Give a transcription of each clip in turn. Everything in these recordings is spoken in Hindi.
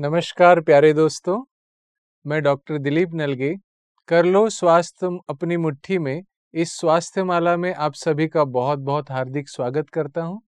नमस्कार प्यारे दोस्तों मैं डॉक्टर दिलीप नलगे कर लो स्वास्थ्य अपनी मुट्ठी में इस स्वास्थ्य माला में आप सभी का बहुत बहुत हार्दिक स्वागत करता हूं।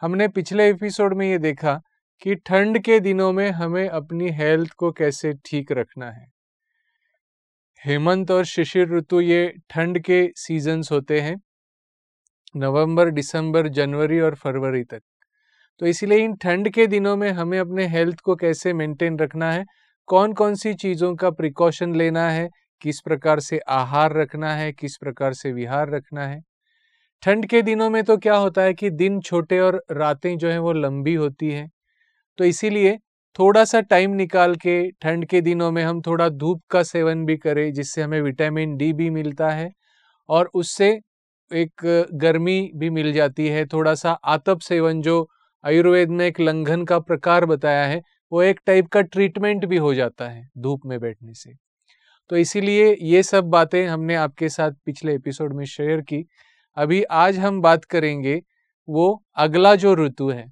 हमने पिछले एपिसोड में ये देखा कि ठंड के दिनों में हमें अपनी हेल्थ को कैसे ठीक रखना है हेमंत और शिशिर ऋतु ये ठंड के सीजन्स होते हैं नवंबर दिसंबर जनवरी और फरवरी तक तो इसीलिए इन ठंड के दिनों में हमें अपने हेल्थ को कैसे मेंटेन रखना है कौन कौन सी चीज़ों का प्रिकॉशन लेना है किस प्रकार से आहार रखना है किस प्रकार से विहार रखना है ठंड के दिनों में तो क्या होता है कि दिन छोटे और रातें जो हैं वो लंबी होती हैं तो इसीलिए थोड़ा सा टाइम निकाल के ठंड के दिनों में हम थोड़ा धूप का सेवन भी करें जिससे हमें विटामिन डी भी मिलता है और उससे एक गर्मी भी मिल जाती है थोड़ा सा आतप सेवन जो आयुर्वेद में एक लंघन का प्रकार बताया है वो एक टाइप का ट्रीटमेंट भी हो जाता है धूप में बैठने से तो इसीलिए ये सब बातें हमने आपके साथ पिछले एपिसोड में शेयर की अभी आज हम बात करेंगे वो अगला जो ऋतु है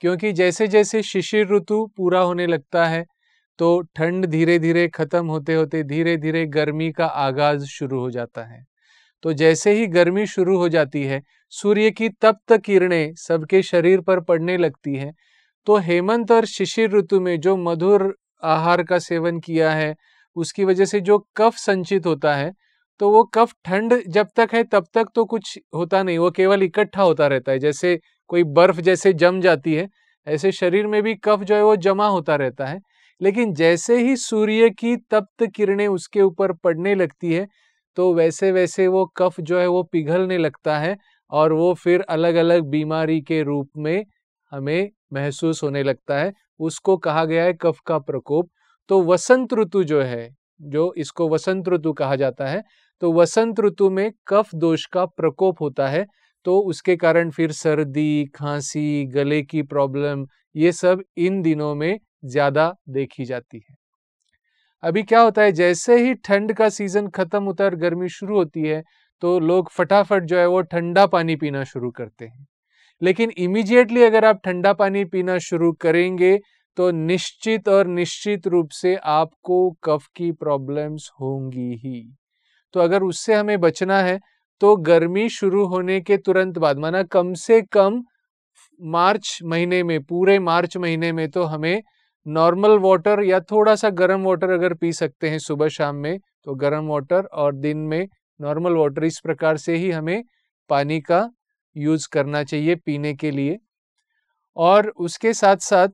क्योंकि जैसे जैसे शिशिर ऋतु पूरा होने लगता है तो ठंड धीरे धीरे ख़त्म होते होते धीरे धीरे गर्मी का आगाज़ शुरू हो जाता है तो जैसे ही गर्मी शुरू हो जाती है सूर्य की तप्त किरणें सबके शरीर पर पड़ने लगती हैं तो हेमंत और शिशिर ऋतु में जो मधुर आहार का सेवन किया है उसकी वजह से जो कफ संचित होता है तो वो कफ ठंड जब तक है तब तक तो कुछ होता नहीं वो केवल इकट्ठा होता रहता है जैसे कोई बर्फ जैसे जम जाती है ऐसे शरीर में भी कफ जो है वो जमा होता रहता है लेकिन जैसे ही सूर्य की तप्त किरणें उसके ऊपर पड़ने लगती है तो वैसे वैसे वो कफ जो है वो पिघलने लगता है और वो फिर अलग अलग बीमारी के रूप में हमें महसूस होने लगता है उसको कहा गया है कफ का प्रकोप तो वसंत ऋतु जो है जो इसको वसंत ऋतु कहा जाता है तो वसंत ऋतु में कफ दोष का प्रकोप होता है तो उसके कारण फिर सर्दी खांसी गले की प्रॉब्लम ये सब इन दिनों में ज़्यादा देखी जाती है अभी क्या होता है जैसे ही ठंड का सीज़न ख़त्म होता है और गर्मी शुरू होती है तो लोग फटाफट जो है वो ठंडा पानी पीना शुरू करते हैं लेकिन इमीजिएटली अगर आप ठंडा पानी पीना शुरू करेंगे तो निश्चित और निश्चित रूप से आपको कफ की प्रॉब्लम्स होंगी ही तो अगर उससे हमें बचना है तो गर्मी शुरू होने के तुरंत बाद माना कम से कम मार्च महीने में पूरे मार्च महीने में तो हमें नॉर्मल वाटर या थोड़ा सा गर्म वाटर अगर पी सकते हैं सुबह शाम में तो गर्म वाटर और दिन में नॉर्मल वाटर इस प्रकार से ही हमें पानी का यूज़ करना चाहिए पीने के लिए और उसके साथ साथ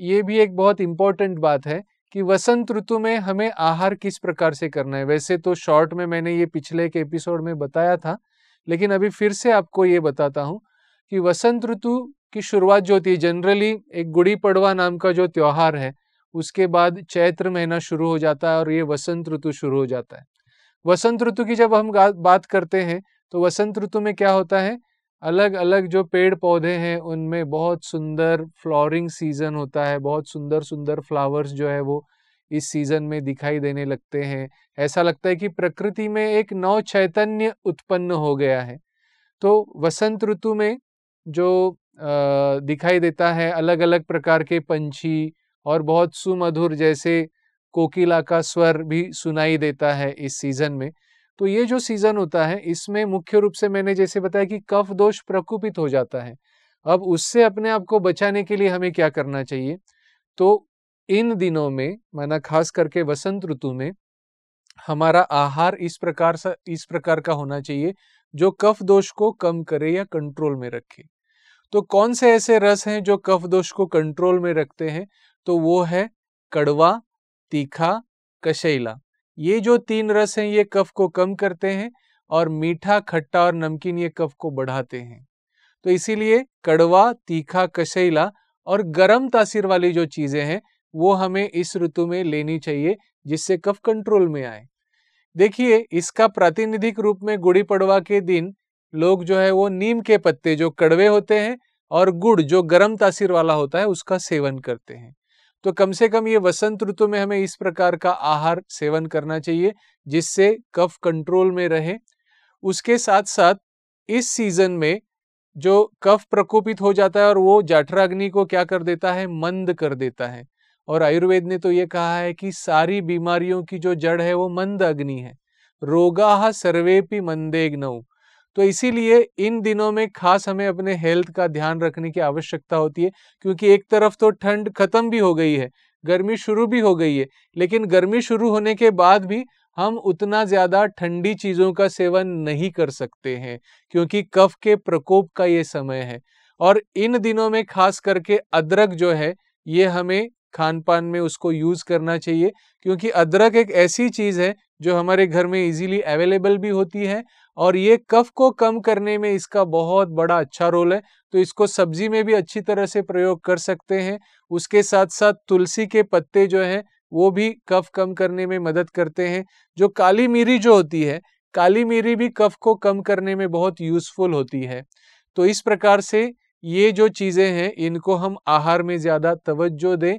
ये भी एक बहुत इम्पॉर्टेंट बात है कि वसंत ऋतु में हमें आहार किस प्रकार से करना है वैसे तो शॉर्ट में मैंने ये पिछले एक एपिसोड में बताया था लेकिन अभी फिर से आपको ये बताता हूँ कि वसंत ऋतु की शुरुआत जो होती है जनरली एक गुड़ी पड़वा नाम का जो त्यौहार है उसके बाद चैत्र महीना शुरू हो जाता है और ये वसंत ऋतु शुरू हो जाता है वसंत ऋतु की जब हम बात करते हैं तो वसंत ऋतु में क्या होता है अलग अलग जो पेड़ पौधे हैं उनमें बहुत सुंदर फ्लॉरिंग सीज़न होता है बहुत सुंदर सुंदर फ्लावर्स जो है वो इस सीज़न में दिखाई देने लगते हैं ऐसा लगता है कि प्रकृति में एक नव चैतन्य उत्पन्न हो गया है तो वसंत ऋतु में जो दिखाई देता है अलग अलग प्रकार के पंछी और बहुत सुमधुर जैसे कोकिला का स्वर भी सुनाई देता है इस सीज़न में तो ये जो सीज़न होता है इसमें मुख्य रूप से मैंने जैसे बताया कि कफ दोष प्रकोपित हो जाता है अब उससे अपने आप को बचाने के लिए हमें क्या करना चाहिए तो इन दिनों में माना खास करके वसंत ऋतु में हमारा आहार इस प्रकार सा इस प्रकार का होना चाहिए जो कफ दोष को कम करे या कंट्रोल में रखे तो कौन से ऐसे रस हैं जो कफ दोष को कंट्रोल में रखते हैं तो वो है कड़वा तीखा कशैला ये जो तीन रस हैं ये कफ को कम करते हैं और मीठा खट्टा और नमकीन ये कफ को बढ़ाते हैं तो इसीलिए कड़वा तीखा कशैला और गर्म तासीर वाली जो चीज़ें हैं वो हमें इस ऋतु में लेनी चाहिए जिससे कफ कंट्रोल में आए देखिए इसका प्रातिनिधिक रूप में गुड़ी पड़वा के दिन लोग जो है वो नीम के पत्ते जो कड़वे होते हैं और गुड़ जो गर्म तासीर वाला होता है उसका सेवन करते हैं तो कम से कम ये वसंत ऋतु में हमें इस प्रकार का आहार सेवन करना चाहिए जिससे कफ कंट्रोल में रहे उसके साथ साथ इस सीजन में जो कफ प्रकोपित हो जाता है और वो जाठराग्नि को क्या कर देता है मंद कर देता है और आयुर्वेद ने तो ये कहा है कि सारी बीमारियों की जो जड़ है वो मंद अग्नि है रोगा सर्वेपि मंदेग्नऊ तो इसीलिए इन दिनों में खास हमें अपने हेल्थ का ध्यान रखने की आवश्यकता होती है क्योंकि एक तरफ तो ठंड खत्म भी हो गई है गर्मी शुरू भी हो गई है लेकिन गर्मी शुरू होने के बाद भी हम उतना ज़्यादा ठंडी चीज़ों का सेवन नहीं कर सकते हैं क्योंकि कफ के प्रकोप का ये समय है और इन दिनों में खास करके अदरक जो है ये हमें खान पान में उसको यूज़ करना चाहिए क्योंकि अदरक एक ऐसी चीज़ है जो हमारे घर में इजीली अवेलेबल भी होती है और ये कफ को कम करने में इसका बहुत बड़ा अच्छा रोल है तो इसको सब्जी में भी अच्छी तरह से प्रयोग कर सकते हैं उसके साथ साथ तुलसी के पत्ते जो हैं वो भी कफ कम करने में मदद करते हैं जो काली मीरी जो होती है काली मीरी भी कफ को कम करने में बहुत यूज़फुल होती है तो इस प्रकार से ये जो चीज़ें हैं इनको हम आहार में ज़्यादा तवज्जो दें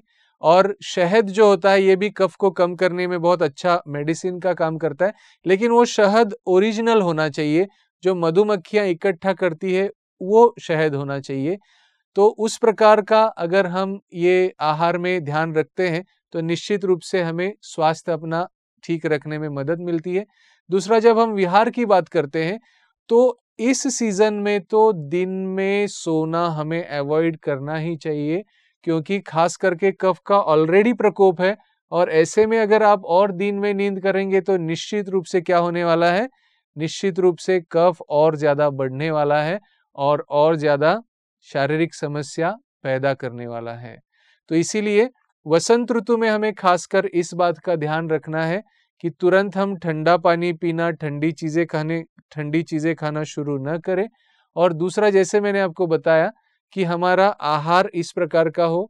और शहद जो होता है ये भी कफ को कम करने में बहुत अच्छा मेडिसिन का काम करता है लेकिन वो शहद ओरिजिनल होना चाहिए जो मधुमक्खियाँ इकट्ठा करती है वो शहद होना चाहिए तो उस प्रकार का अगर हम ये आहार में ध्यान रखते हैं तो निश्चित रूप से हमें स्वास्थ्य अपना ठीक रखने में मदद मिलती है दूसरा जब हम विहार की बात करते हैं तो इस सीज़न में तो दिन में सोना हमें अवॉइड करना ही चाहिए क्योंकि खास करके कफ का ऑलरेडी प्रकोप है और ऐसे में अगर आप और दिन में नींद करेंगे तो निश्चित रूप से क्या होने वाला है निश्चित रूप से कफ और ज़्यादा बढ़ने वाला है और और ज़्यादा शारीरिक समस्या पैदा करने वाला है तो इसीलिए वसंत ऋतु में हमें खासकर इस बात का ध्यान रखना है कि तुरंत हम ठंडा पानी पीना ठंडी चीज़ें खाने ठंडी चीज़ें खाना शुरू न करें और दूसरा जैसे मैंने आपको बताया कि हमारा आहार इस प्रकार का हो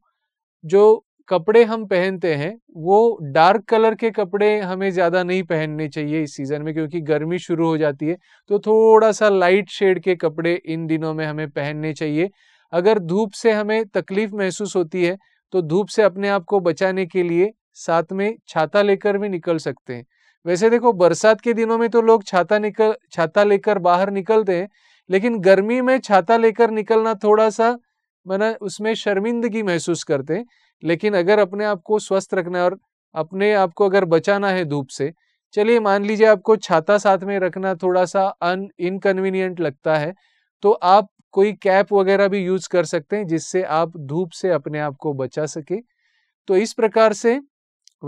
जो कपड़े हम पहनते हैं वो डार्क कलर के कपड़े हमें ज़्यादा नहीं पहनने चाहिए इस सीज़न में क्योंकि गर्मी शुरू हो जाती है तो थोड़ा सा लाइट शेड के कपड़े इन दिनों में हमें पहनने चाहिए अगर धूप से हमें तकलीफ़ महसूस होती है तो धूप से अपने आप को बचाने के लिए साथ में छाता लेकर भी निकल सकते हैं वैसे देखो बरसात के दिनों में तो लोग छाता निकल छाता लेकर बाहर निकलते हैं लेकिन गर्मी में छाता लेकर निकलना थोड़ा सा मैंने उसमें शर्मिंदगी महसूस करते हैं लेकिन अगर अपने आप को स्वस्थ रखना है और अपने आप को अगर बचाना है धूप से चलिए मान लीजिए आपको छाता साथ में रखना थोड़ा सा अन इनकन्वीनियंट लगता है तो आप कोई कैप वगैरह भी यूज कर सकते हैं जिससे आप धूप से अपने आप को बचा सके तो इस प्रकार से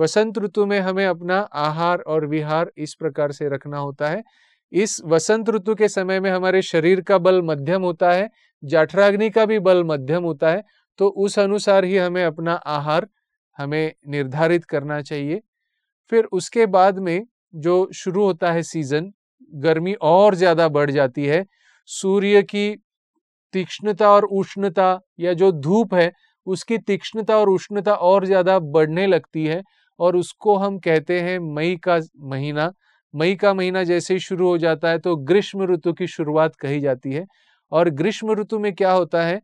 वसंत ऋतु में हमें अपना आहार और विहार इस प्रकार से रखना होता है इस वसंत ऋतु के समय में हमारे शरीर का बल मध्यम होता है जाठराग्नि का भी बल मध्यम होता है तो उस अनुसार ही हमें अपना आहार हमें निर्धारित करना चाहिए फिर उसके बाद में जो शुरू होता है सीज़न गर्मी और ज़्यादा बढ़ जाती है सूर्य की तीक्ष्णता और उष्णता या जो धूप है उसकी तीक्ष्णता और उष्णता और ज़्यादा बढ़ने लगती है और उसको हम कहते हैं मई का महीना मई का महीना जैसे ही शुरू हो जाता है तो ग्रीष्म ऋतु की शुरुआत कही जाती है और ग्रीष्म ऋतु में क्या होता है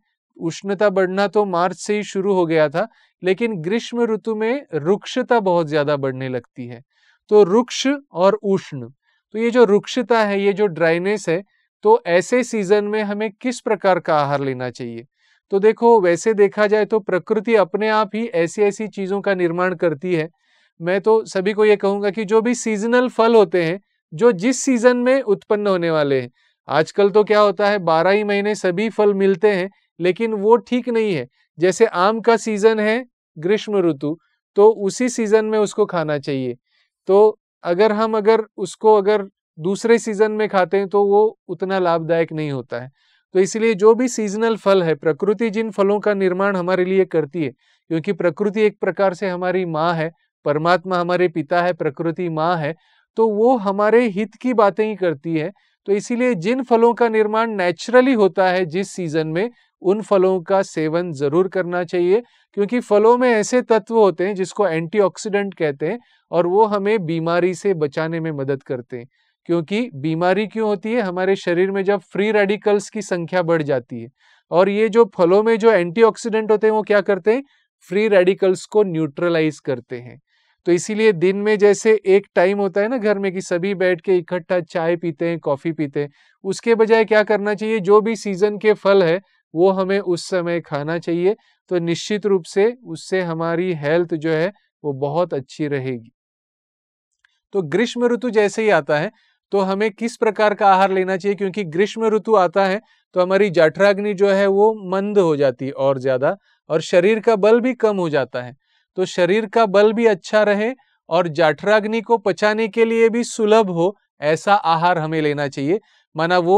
उष्णता बढ़ना तो मार्च से ही शुरू हो गया था लेकिन ग्रीष्म ऋतु में रुक्षता बहुत ज़्यादा बढ़ने लगती है तो रुक्ष और उष्ण तो ये जो रुक्षता है ये जो ड्राइनेस है तो ऐसे सीजन में हमें किस प्रकार का आहार लेना चाहिए तो देखो वैसे देखा जाए तो प्रकृति अपने आप ही ऐसी ऐसी चीज़ों का निर्माण करती है मैं तो सभी को ये कहूंगा कि जो भी सीजनल फल होते हैं जो जिस सीजन में उत्पन्न होने वाले हैं आजकल तो क्या होता है बारह ही महीने सभी फल मिलते हैं लेकिन वो ठीक नहीं है जैसे आम का सीज़न है ग्रीष्म ऋतु तो उसी सीज़न में उसको खाना चाहिए तो अगर हम अगर उसको अगर दूसरे सीज़न में खाते हैं तो वो उतना लाभदायक नहीं होता है तो इसलिए जो भी सीजनल फल है प्रकृति जिन फलों का निर्माण हमारे लिए करती है क्योंकि प्रकृति एक प्रकार से हमारी माँ है परमात्मा हमारे पिता है प्रकृति माँ है तो वो हमारे हित की बातें ही करती है तो इसीलिए जिन फलों का निर्माण नेचुरली होता है जिस सीजन में उन फलों का सेवन जरूर करना चाहिए क्योंकि फलों में ऐसे तत्व होते हैं जिसको एंटीऑक्सीडेंट कहते हैं और वो हमें बीमारी से बचाने में मदद करते हैं क्योंकि बीमारी क्यों होती है हमारे शरीर में जब फ्री रेडिकल्स की संख्या बढ़ जाती है और ये जो फलों में जो एंटीऑक्सीडेंट होते हैं वो क्या करते हैं फ्री रेडिकल्स को न्यूट्रलाइज करते हैं तो इसीलिए दिन में जैसे एक टाइम होता है ना घर में कि सभी बैठ के इकट्ठा चाय पीते हैं कॉफ़ी पीते हैं उसके बजाय क्या करना चाहिए जो भी सीज़न के फल है वो हमें उस समय खाना चाहिए तो निश्चित रूप से उससे हमारी हेल्थ जो है वो बहुत अच्छी रहेगी तो ग्रीष्म ऋतु जैसे ही आता है तो हमें किस प्रकार का आहार लेना चाहिए क्योंकि ग्रीष्म ऋतु आता है तो हमारी जठराग्नि जो है वो मंद हो जाती है और ज़्यादा और शरीर का बल भी कम हो जाता है तो शरीर का बल भी अच्छा रहे और जाठराग्नि को पचाने के लिए भी सुलभ हो ऐसा आहार हमें लेना चाहिए माना वो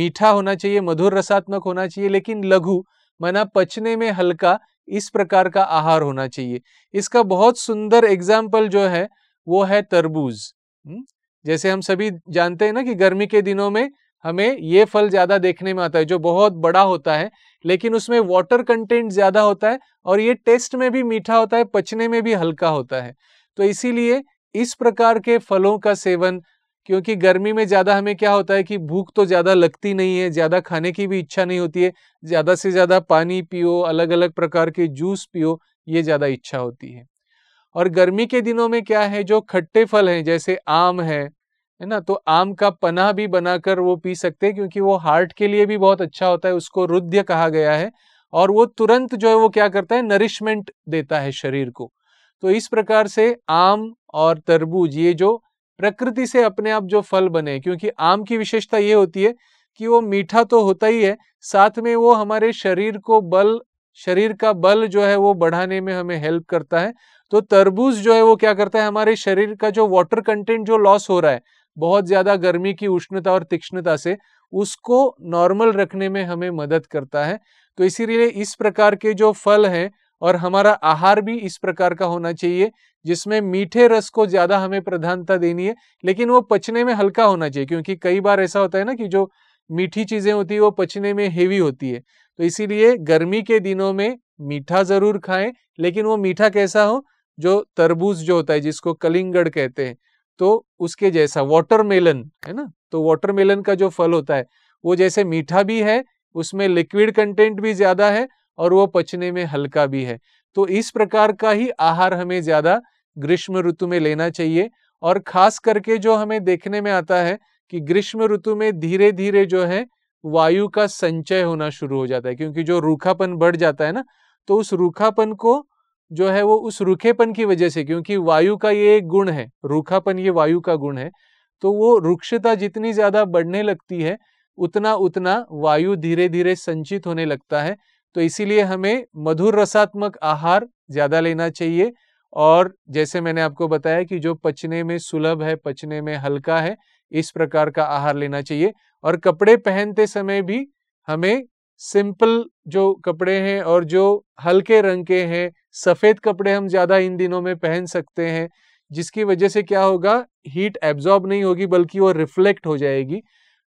मीठा होना चाहिए मधुर रसात्मक होना चाहिए लेकिन लघु माना पचने में हल्का इस प्रकार का आहार होना चाहिए इसका बहुत सुंदर एग्जाम्पल जो है वो है तरबूज हम्म, जैसे हम सभी जानते हैं ना कि गर्मी के दिनों में हमें ये फल ज़्यादा देखने में आता है जो बहुत बड़ा होता है लेकिन उसमें वाटर कंटेंट ज़्यादा होता है और ये टेस्ट में भी मीठा होता है पचने में भी हल्का होता है तो इसीलिए इस प्रकार के फलों का सेवन क्योंकि गर्मी में ज़्यादा हमें क्या होता है कि भूख तो ज़्यादा लगती नहीं है ज़्यादा खाने की भी इच्छा नहीं होती है ज़्यादा से ज़्यादा पानी पियो अलग अलग प्रकार के जूस पियो ये ज़्यादा इच्छा होती है और गर्मी के दिनों में क्या है जो खट्टे फल हैं जैसे आम है है ना तो आम का पना भी बनाकर वो पी सकते हैं क्योंकि वो हार्ट के लिए भी बहुत अच्छा होता है उसको रुद्य कहा गया है और वो तुरंत जो है वो क्या करता है नरिशमेंट देता है शरीर को तो इस प्रकार से आम और तरबूज ये जो प्रकृति से अपने आप जो फल बने क्योंकि आम की विशेषता ये होती है कि वो मीठा तो होता ही है साथ में वो हमारे शरीर को बल शरीर का बल जो है वो बढ़ाने में हमें हेल्प करता है तो तरबूज जो है वो क्या करता है हमारे शरीर का जो वाटर कंटेंट जो लॉस हो रहा है बहुत ज़्यादा गर्मी की उष्णता और तीक्ष्णता से उसको नॉर्मल रखने में हमें मदद करता है तो इसीलिए इस प्रकार के जो फल हैं और हमारा आहार भी इस प्रकार का होना चाहिए जिसमें मीठे रस को ज़्यादा हमें प्रधानता देनी है लेकिन वो पचने में हल्का होना चाहिए क्योंकि कई बार ऐसा होता है ना कि जो मीठी चीज़ें होती है वो पचने में हेवी होती है तो इसीलिए गर्मी के दिनों में मीठा ज़रूर खाएं लेकिन वो मीठा कैसा हो जो तरबूज जो होता है जिसको कलिंगड़ कहते हैं तो उसके जैसा वाटरमेलन है ना तो वाटरमेलन का जो फल होता है वो जैसे मीठा भी है उसमें लिक्विड कंटेंट भी ज्यादा है और वो पचने में हल्का भी है तो इस प्रकार का ही आहार हमें ज्यादा ग्रीष्म ऋतु में लेना चाहिए और खास करके जो हमें देखने में आता है कि ग्रीष्म ऋतु में धीरे धीरे जो है वायु का संचय होना शुरू हो जाता है क्योंकि जो रूखापन बढ़ जाता है ना तो उस रूखापन को जो है वो उस रूखेपन की वजह से क्योंकि वायु का ये एक गुण है रूखापन ये वायु का गुण है तो वो रुक्षता जितनी ज़्यादा बढ़ने लगती है उतना उतना वायु धीरे धीरे संचित होने लगता है तो इसीलिए हमें मधुर रसात्मक आहार ज़्यादा लेना चाहिए और जैसे मैंने आपको बताया कि जो पचने में सुलभ है पचने में हल्का है इस प्रकार का आहार लेना चाहिए और कपड़े पहनते समय भी हमें सिंपल जो कपड़े हैं और जो हल्के रंग के हैं सफ़ेद कपड़े हम ज़्यादा इन दिनों में पहन सकते हैं जिसकी वजह से क्या होगा हीट एब्जॉर्ब नहीं होगी बल्कि वो रिफ्लेक्ट हो जाएगी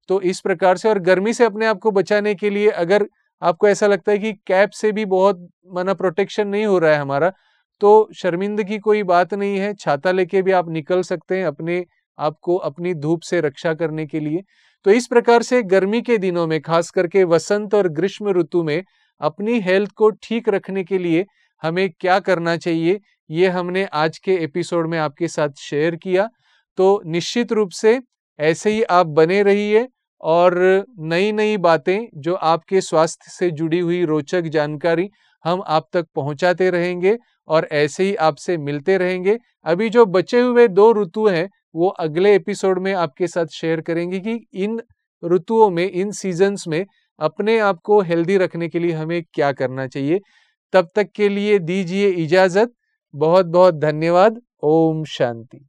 तो इस प्रकार से और गर्मी से अपने आप को बचाने के लिए अगर आपको ऐसा लगता है कि कैप से भी बहुत माना प्रोटेक्शन नहीं हो रहा है हमारा तो शर्मिंदगी कोई बात नहीं है छाता लेके भी आप निकल सकते हैं अपने आपको अपनी धूप से रक्षा करने के लिए तो इस प्रकार से गर्मी के दिनों में खास करके वसंत और ग्रीष्म ऋतु में अपनी हेल्थ को ठीक रखने के लिए हमें क्या करना चाहिए ये हमने आज के एपिसोड में आपके साथ शेयर किया तो निश्चित रूप से ऐसे ही आप बने रहिए और नई नई बातें जो आपके स्वास्थ्य से जुड़ी हुई रोचक जानकारी हम आप तक पहुंचाते रहेंगे और ऐसे ही आपसे मिलते रहेंगे अभी जो बचे हुए दो ऋतु हैं वो अगले एपिसोड में आपके साथ शेयर करेंगे कि इन ऋतुओं में इन सीजन्स में अपने आप को हेल्दी रखने के लिए हमें क्या करना चाहिए तब तक के लिए दीजिए इजाज़त बहुत बहुत धन्यवाद ओम शांति